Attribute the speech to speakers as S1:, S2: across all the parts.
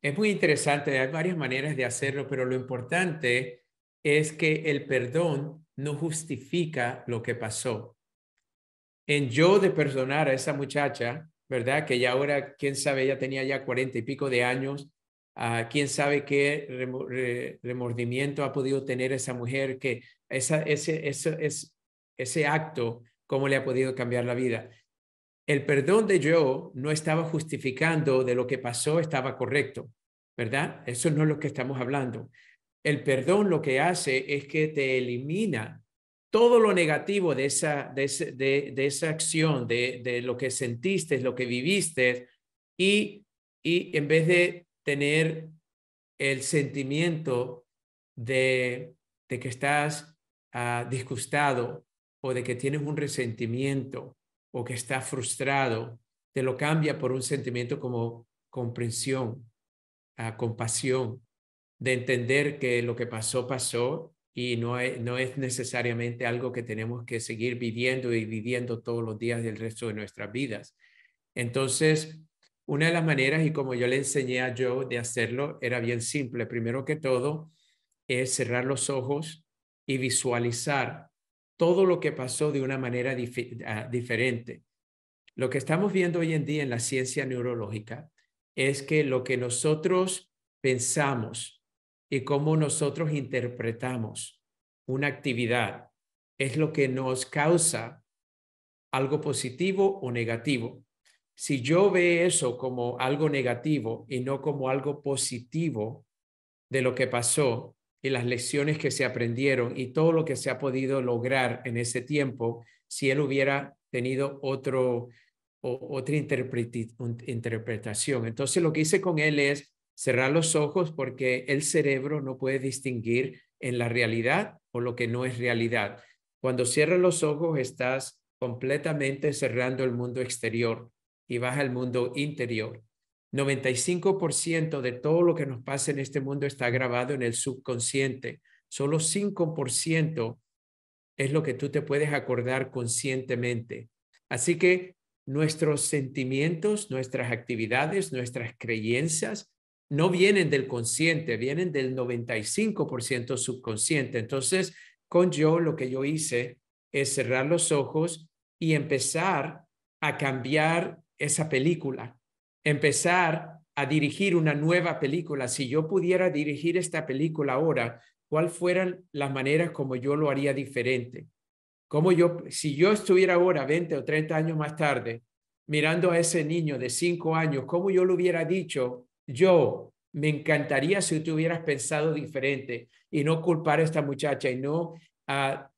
S1: Es muy interesante, hay varias maneras de hacerlo, pero lo importante es que el perdón no justifica lo que pasó. En yo de perdonar a esa muchacha, ¿verdad? Que ya ahora, quién sabe, ya tenía ya cuarenta y pico de años, ah, quién sabe qué remordimiento ha podido tener esa mujer, que ese, acto, cómo le ha podido cambiar la vida el perdón de yo no estaba justificando de lo que pasó estaba correcto, ¿verdad? Eso no es lo que estamos hablando. El perdón lo que hace es que te elimina todo lo negativo de esa, de, de, esa acción, de, de, lo que sentiste, lo que viviste, y, y en vez de tener el sentimiento de, de que estás ah, disgustado o de que tienes un resentimiento o que está frustrado, te lo cambia por un sentimiento como comprensión, a ah, compasión, de entender que lo que pasó pasó y no es, no es necesariamente algo que tenemos que seguir viviendo y viviendo todos los días del resto de nuestras vidas. Entonces, una de las maneras, y como yo le enseñé a Joe de hacerlo, era bien simple. Primero que todo, es cerrar los ojos y visualizar todo lo que pasó de una manera ah, diferente. Lo que estamos viendo hoy en día en la ciencia neurológica es que lo que nosotros pensamos y cómo nosotros interpretamos una actividad es lo que nos causa algo positivo o negativo. Si yo veo eso como algo negativo y no como algo positivo de lo que pasó, y las lecciones que se aprendieron y todo lo que se ha podido lograr en ese tiempo si él hubiera tenido otro, otra interpretación. Entonces lo que hice con él es cerrar los ojos porque el cerebro no puede distinguir en la realidad o lo que no es realidad. Cuando cierras los ojos estás completamente cerrando el mundo exterior y vas al mundo interior. 95% de todo lo que nos pasa en este mundo está grabado en el subconsciente. Solo 5% es lo que tú te puedes acordar conscientemente. Así que nuestros sentimientos, nuestras actividades, nuestras creencias no vienen del consciente, vienen del 95% subconsciente. Entonces, con yo lo que yo hice es cerrar los ojos y empezar a cambiar esa película, empezar a dirigir una nueva película, si yo pudiera dirigir esta película ahora, ¿cuál fueran las maneras como yo lo haría diferente? Como yo, si yo estuviera ahora 20 o 30 años más tarde, mirando a ese niño de 5 años, ¿cómo yo lo hubiera dicho, yo, me encantaría si tú hubieras pensado diferente y no culpar a esta muchacha y no a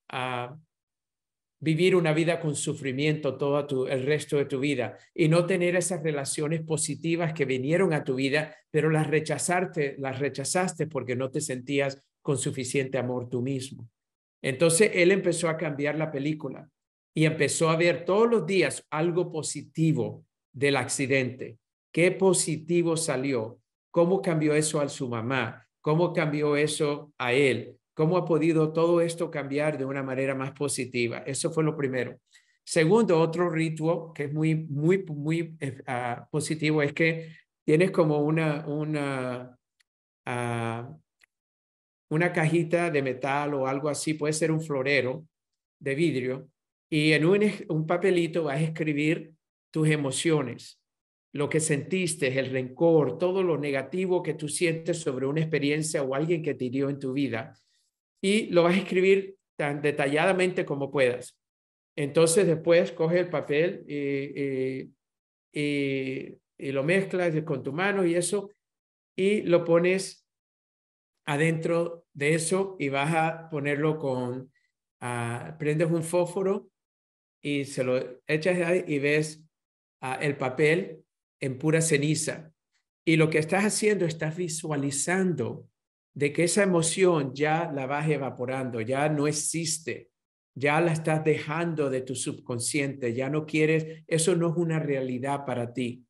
S1: vivir una vida con sufrimiento todo el resto de tu vida y no tener esas relaciones positivas que vinieron a tu vida, pero las rechazaste, las rechazaste porque no te sentías con suficiente amor tú mismo. Entonces él empezó a cambiar la película y empezó a ver todos los días algo positivo del accidente. ¿Qué positivo salió? ¿Cómo cambió eso a su mamá? ¿Cómo cambió eso a él? ¿Cómo ha podido todo esto cambiar de una manera más positiva? Eso fue lo primero. Segundo, otro ritual que es muy, muy, muy eh, ah, positivo es que tienes como una, una, ah, una cajita de metal o algo así, puede ser un florero de vidrio, y en un, un papelito vas a escribir tus emociones, lo que sentiste, el rencor, todo lo negativo que tú sientes sobre una experiencia o alguien que te hirió en tu vida y lo vas a escribir tan detalladamente como puedas. Entonces después coge el papel y lo mezclas con tu mano y eso, y lo pones adentro de eso y vas a ponerlo con, ah, prendes un fósforo y se lo echas ahí y ves ah, el papel en pura ceniza. Y lo que estás haciendo, estás visualizando de que esa emoción ya la vas evaporando, ya no existe, ya la estás dejando de tu subconsciente, ya no quieres, eso no es una realidad para ti.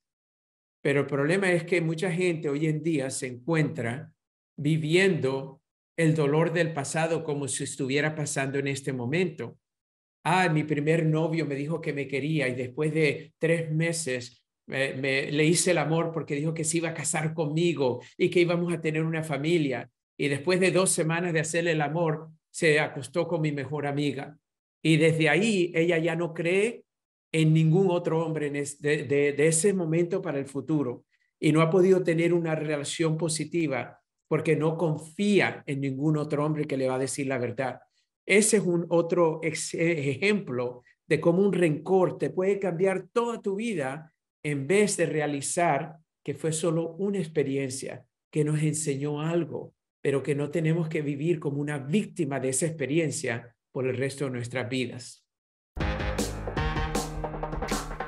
S1: Pero el problema es que mucha gente hoy en día se encuentra viviendo el dolor del pasado como si estuviera pasando en este momento. Ah, mi primer novio me dijo que me quería y después de tres meses me, le hice el amor porque dijo que se iba a casar conmigo y que íbamos a tener una familia. Y después de dos semanas de hacerle el amor, se acostó con mi mejor amiga. Y desde ahí ella ya no cree en ningún otro hombre de, ese momento para el futuro. Y no ha podido tener una relación positiva porque no confía en ningún otro hombre que le va a decir la verdad. Ese es un otro ejemplo de cómo un rencor te puede cambiar toda tu vida en vez de realizar que fue solo una experiencia que nos enseñó algo, pero que no tenemos que vivir como una víctima de esa experiencia por el resto de nuestras vidas.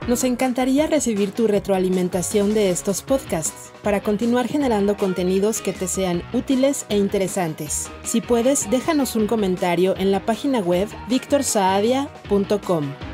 S1: Nos encantaría recibir tu retroalimentación de estos podcasts para continuar generando contenidos que te sean útiles e interesantes. Si puedes, déjanos un comentario en la página web victorsaadia.com.